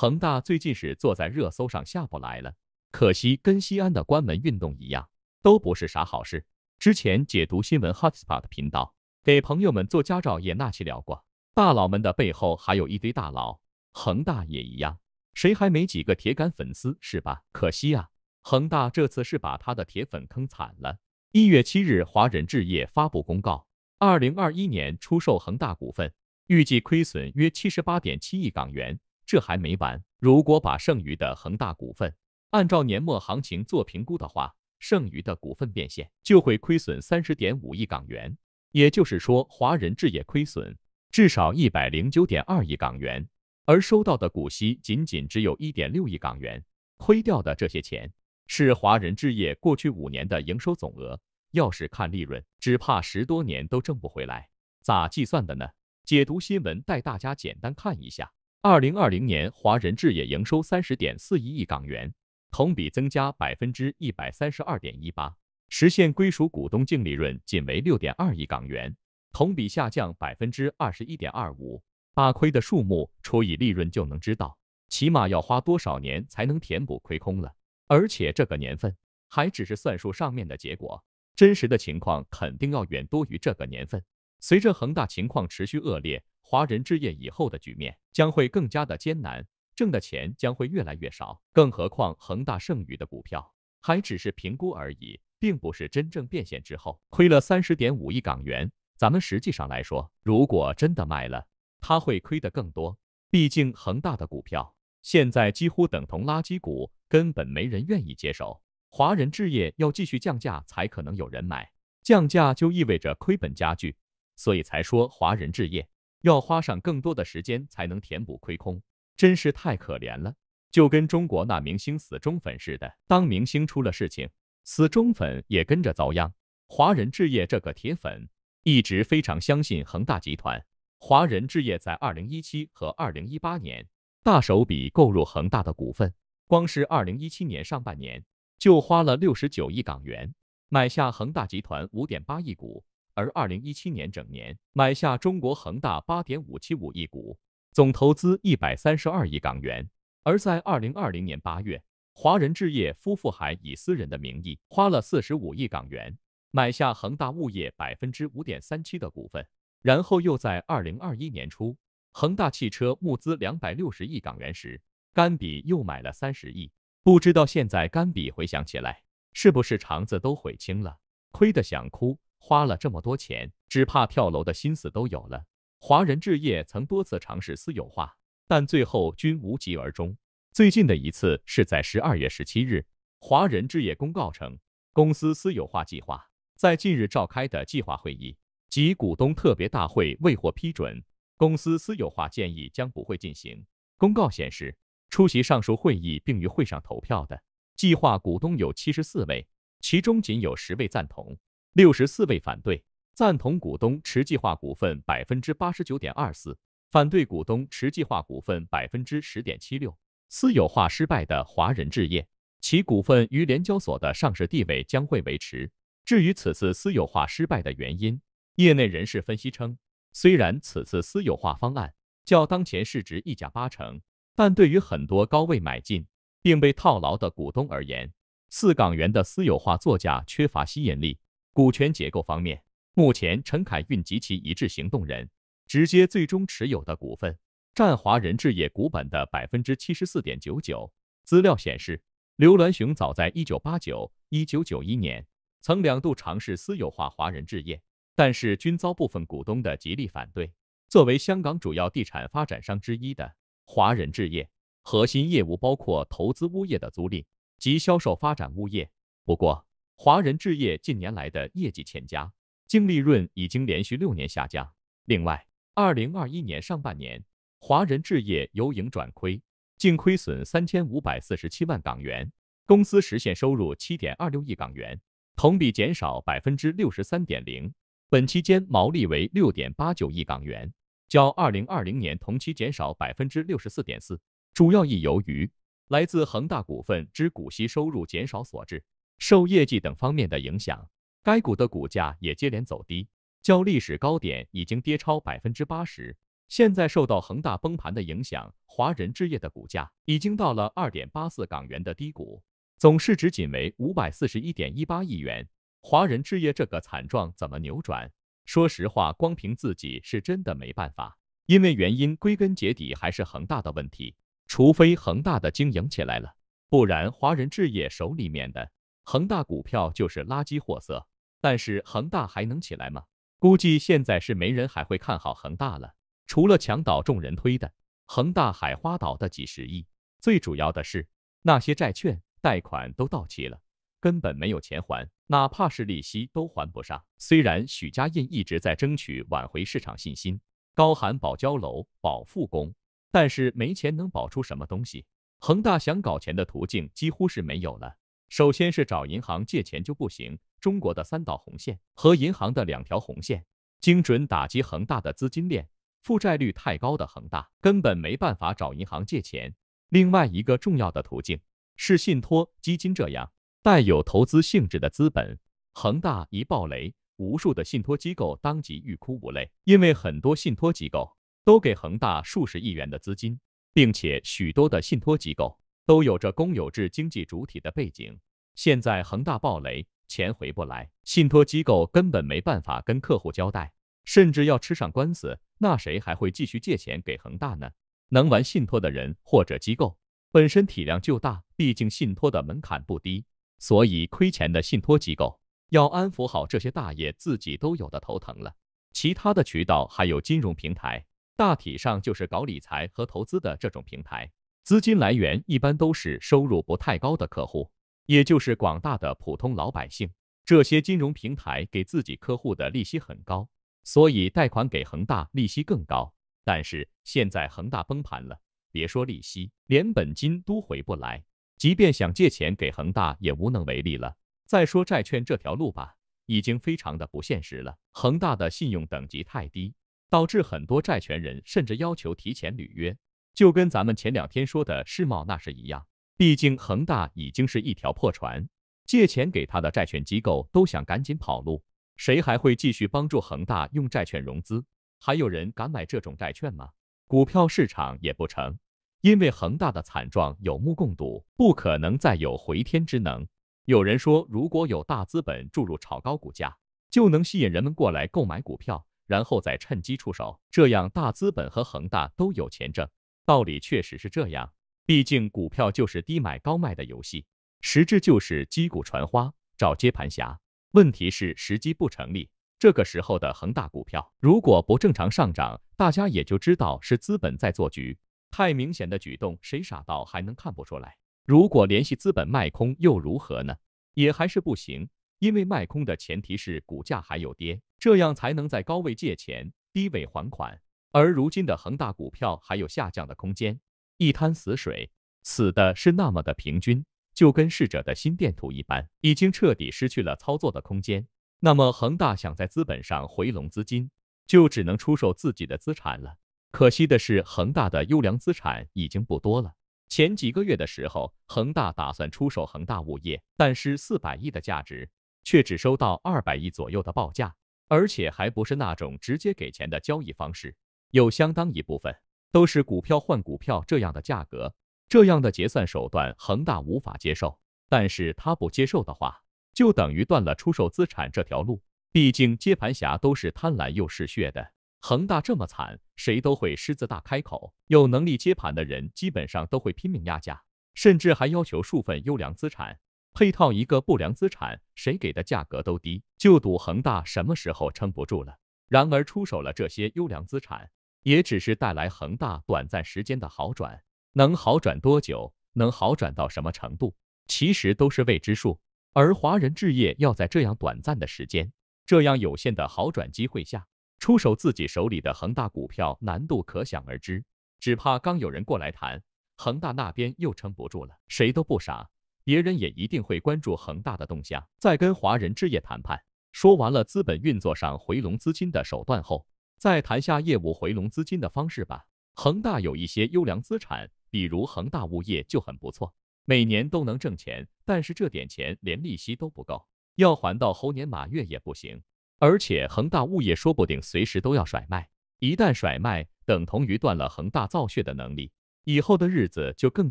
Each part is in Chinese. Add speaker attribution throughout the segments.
Speaker 1: 恒大最近是坐在热搜上下不来了，可惜跟西安的关门运动一样，都不是啥好事。之前解读新闻 Hotspot 频道给朋友们做家照也纳气聊过，大佬们的背后还有一堆大佬，恒大也一样，谁还没几个铁杆粉丝是吧？可惜啊，恒大这次是把他的铁粉坑惨了。一月七日，华人置业发布公告，二零二一年出售恒大股份，预计亏损约七十八点七亿港元。这还没完，如果把剩余的恒大股份按照年末行情做评估的话，剩余的股份变现就会亏损三十点五亿港元，也就是说，华人置业亏损至少一百零九点二亿港元，而收到的股息仅仅只有一点六亿港元，亏掉的这些钱是华人置业过去五年的营收总额。要是看利润，只怕十多年都挣不回来。咋计算的呢？解读新闻，带大家简单看一下。二零二零年，华人置业营收三十点四一亿港元，同比增加百分之一百三十二点一八，实现归属股东净利润仅为六点二亿港元，同比下降百分之二十一点二五。把亏的数目除以利润，就能知道起码要花多少年才能填补亏空了。而且这个年份还只是算数上面的结果，真实的情况肯定要远多于这个年份。随着恒大情况持续恶劣。华人置业以后的局面将会更加的艰难，挣的钱将会越来越少。更何况恒大剩余的股票还只是评估而已，并不是真正变现之后亏了三十点五亿港元。咱们实际上来说，如果真的卖了，他会亏得更多。毕竟恒大的股票现在几乎等同垃圾股，根本没人愿意接手。华人置业要继续降价才可能有人买，降价就意味着亏本加剧，所以才说华人置业。要花上更多的时间才能填补亏空，真是太可怜了。就跟中国那明星死忠粉似的，当明星出了事情，死忠粉也跟着遭殃。华人置业这个铁粉一直非常相信恒大集团。华人置业在二零一七和二零一八年大手笔购入恒大的股份，光是二零一七年上半年就花了六十九亿港元买下恒大集团五点八亿股。而二零一七年整年买下中国恒大八点五七五亿股，总投资一百三十二亿港元。而在二零二零年八月，华人置业夫妇还以私人的名义花了四十五亿港元买下恒大物业百分之五点三七的股份，然后又在二零二一年初恒大汽车募资两百六十亿港元时，甘比又买了三十亿。不知道现在甘比回想起来，是不是肠子都悔青了，亏得想哭。花了这么多钱，只怕跳楼的心思都有了。华人置业曾多次尝试私有化，但最后均无疾而终。最近的一次是在十二月十七日，华人置业公告称，公司私有化计划在近日召开的计划会议及股东特别大会未获批准，公司私有化建议将不会进行。公告显示，出席上述会议并于会上投票的计划股东有七十四位，其中仅有十位赞同。六十四位反对，赞同股东持计划股份百分之八十九点二四，反对股东持计划股份百分之十点七六。私有化失败的华人置业，其股份于联交所的上市地位将会维持。至于此次私有化失败的原因，业内人士分析称，虽然此次私有化方案较当前市值溢价八成，但对于很多高位买进并被套牢的股东而言，四港元的私有化作价缺乏吸引力。股权结构方面，目前陈凯运及其一致行动人直接最终持有的股份占华人置业股本的百分之七十四点九九。资料显示，刘銮雄早在一九八九一九九一年曾两度尝试私有化华人置业，但是均遭部分股东的极力反对。作为香港主要地产发展商之一的华人置业，核心业务包括投资物业的租赁及销售、发展物业。不过，华人置业近年来的业绩欠佳，净利润已经连续六年下降。另外，二零二一年上半年，华人置业由盈转亏，净亏损三千五百四十七万港元，公司实现收入七点二六亿港元，同比减少百分之六十三点零。本期间毛利为六点八九亿港元，较二零二零年同期减少百分之六十四点四，主要亦由于来自恒大股份之股息收入减少所致。受业绩等方面的影响，该股的股价也接连走低，较历史高点已经跌超百分之八十。现在受到恒大崩盘的影响，华人置业的股价已经到了二点八四港元的低谷，总市值仅为五百四十一点一八亿元。华人置业这个惨状怎么扭转？说实话，光凭自己是真的没办法，因为原因归根结底还是恒大的问题，除非恒大的经营起来了，不然华人置业手里面的。恒大股票就是垃圾货色，但是恒大还能起来吗？估计现在是没人还会看好恒大了。除了墙岛，众人推的恒大海花岛的几十亿，最主要的是那些债券贷款都到期了，根本没有钱还，哪怕是利息都还不上。虽然许家印一直在争取挽回市场信心，高喊保交楼、保复工，但是没钱能保出什么东西？恒大想搞钱的途径几乎是没有了。首先是找银行借钱就不行，中国的三道红线和银行的两条红线，精准打击恒大的资金链，负债率太高的恒大根本没办法找银行借钱。另外一个重要的途径是信托基金，这样带有投资性质的资本，恒大一暴雷，无数的信托机构当即欲哭无泪，因为很多信托机构都给恒大数十亿元的资金，并且许多的信托机构。都有着公有制经济主体的背景，现在恒大暴雷，钱回不来，信托机构根本没办法跟客户交代，甚至要吃上官司，那谁还会继续借钱给恒大呢？能玩信托的人或者机构本身体量就大，毕竟信托的门槛不低，所以亏钱的信托机构要安抚好这些大爷，自己都有的头疼了。其他的渠道还有金融平台，大体上就是搞理财和投资的这种平台。资金来源一般都是收入不太高的客户，也就是广大的普通老百姓。这些金融平台给自己客户的利息很高，所以贷款给恒大利息更高。但是现在恒大崩盘了，别说利息，连本金都回不来。即便想借钱给恒大，也无能为力了。再说债券这条路吧，已经非常的不现实了。恒大的信用等级太低，导致很多债权人甚至要求提前履约。就跟咱们前两天说的世茂那是一样，毕竟恒大已经是一条破船，借钱给他的债券机构都想赶紧跑路，谁还会继续帮助恒大用债券融资？还有人敢买这种债券吗？股票市场也不成，因为恒大的惨状有目共睹，不可能再有回天之能。有人说，如果有大资本注入炒高股价，就能吸引人们过来购买股票，然后再趁机出手，这样大资本和恒大都有钱挣。道理确实是这样，毕竟股票就是低买高卖的游戏，实质就是击鼓传花，找接盘侠。问题是时机不成立。这个时候的恒大股票如果不正常上涨，大家也就知道是资本在做局。太明显的举动，谁傻到还能看不出来？如果联系资本卖空又如何呢？也还是不行，因为卖空的前提是股价还有跌，这样才能在高位借钱，低位还款。而如今的恒大股票还有下降的空间，一滩死水，死的是那么的平均，就跟逝者的心电图一般，已经彻底失去了操作的空间。那么恒大想在资本上回笼资金，就只能出售自己的资产了。可惜的是，恒大的优良资产已经不多了。前几个月的时候，恒大打算出售恒大物业，但是四百亿的价值却只收到二百亿左右的报价，而且还不是那种直接给钱的交易方式。有相当一部分都是股票换股票这样的价格，这样的结算手段恒大无法接受。但是他不接受的话，就等于断了出售资产这条路。毕竟接盘侠都是贪婪又嗜血的，恒大这么惨，谁都会狮子大开口。有能力接盘的人基本上都会拼命压价，甚至还要求数份优良资产配套一个不良资产，谁给的价格都低。就赌恒大什么时候撑不住了。然而出手了这些优良资产。也只是带来恒大短暂时间的好转，能好转多久，能好转到什么程度，其实都是未知数。而华人置业要在这样短暂的时间、这样有限的好转机会下，出手自己手里的恒大股票，难度可想而知。只怕刚有人过来谈，恒大那边又撑不住了。谁都不傻，别人也一定会关注恒大的动向，再跟华人置业谈判。说完了资本运作上回笼资金的手段后。再谈下业务回笼资金的方式吧。恒大有一些优良资产，比如恒大物业就很不错，每年都能挣钱。但是这点钱连利息都不够，要还到猴年马月也不行。而且恒大物业说不定随时都要甩卖，一旦甩卖，等同于断了恒大造血的能力，以后的日子就更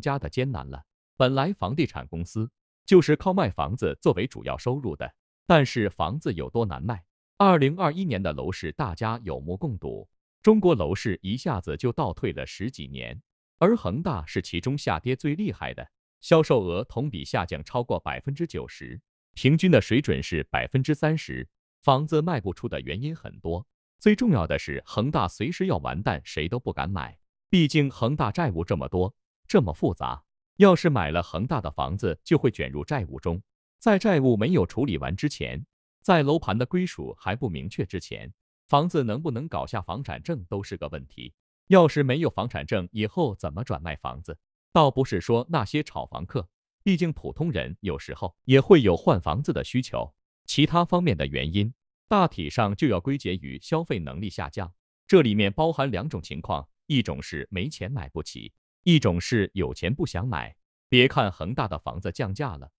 Speaker 1: 加的艰难了。本来房地产公司就是靠卖房子作为主要收入的，但是房子有多难卖？二零二一年的楼市，大家有目共睹。中国楼市一下子就倒退了十几年，而恒大是其中下跌最厉害的，销售额同比下降超过百分之九十，平均的水准是百分之三十。房子卖不出的原因很多，最重要的是恒大随时要完蛋，谁都不敢买。毕竟恒大债务这么多，这么复杂，要是买了恒大的房子，就会卷入债务中，在债务没有处理完之前。在楼盘的归属还不明确之前，房子能不能搞下房产证都是个问题。要是没有房产证，以后怎么转卖房子？倒不是说那些炒房客，毕竟普通人有时候也会有换房子的需求。其他方面的原因，大体上就要归结于消费能力下降。这里面包含两种情况：一种是没钱买不起，一种是有钱不想买。别看恒大的房子降价了。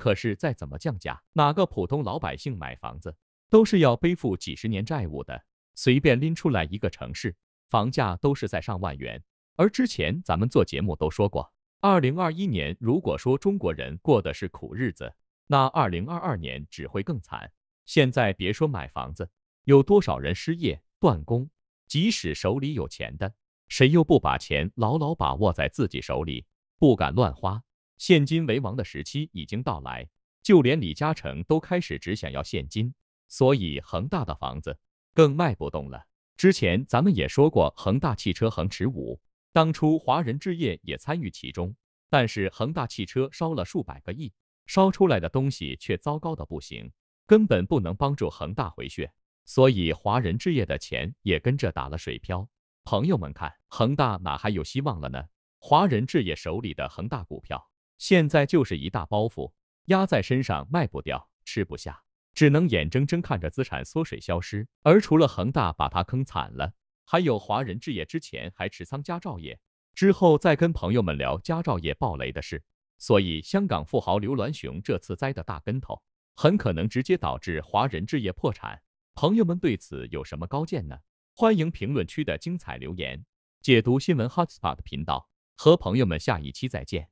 Speaker 1: 可是再怎么降价，哪个普通老百姓买房子都是要背负几十年债务的。随便拎出来一个城市，房价都是在上万元。而之前咱们做节目都说过，二零二一年如果说中国人过的是苦日子，那二零二二年只会更惨。现在别说买房子，有多少人失业、断供？即使手里有钱的，谁又不把钱牢牢把握在自己手里，不敢乱花？现金为王的时期已经到来，就连李嘉诚都开始只想要现金，所以恒大的房子更卖不动了。之前咱们也说过，恒大汽车恒驰五，当初华人置业也参与其中，但是恒大汽车烧了数百个亿，烧出来的东西却糟糕的不行，根本不能帮助恒大回血，所以华人置业的钱也跟着打了水漂。朋友们看，恒大哪还有希望了呢？华人置业手里的恒大股票。现在就是一大包袱压在身上，卖不掉，吃不下，只能眼睁睁看着资产缩水消失。而除了恒大把他坑惨了，还有华人置业之前还持仓佳兆业，之后再跟朋友们聊佳兆业暴雷的事。所以，香港富豪刘銮雄这次栽的大跟头，很可能直接导致华人置业破产。朋友们对此有什么高见呢？欢迎评论区的精彩留言。解读新闻 Hot Spot 频道，和朋友们下一期再见。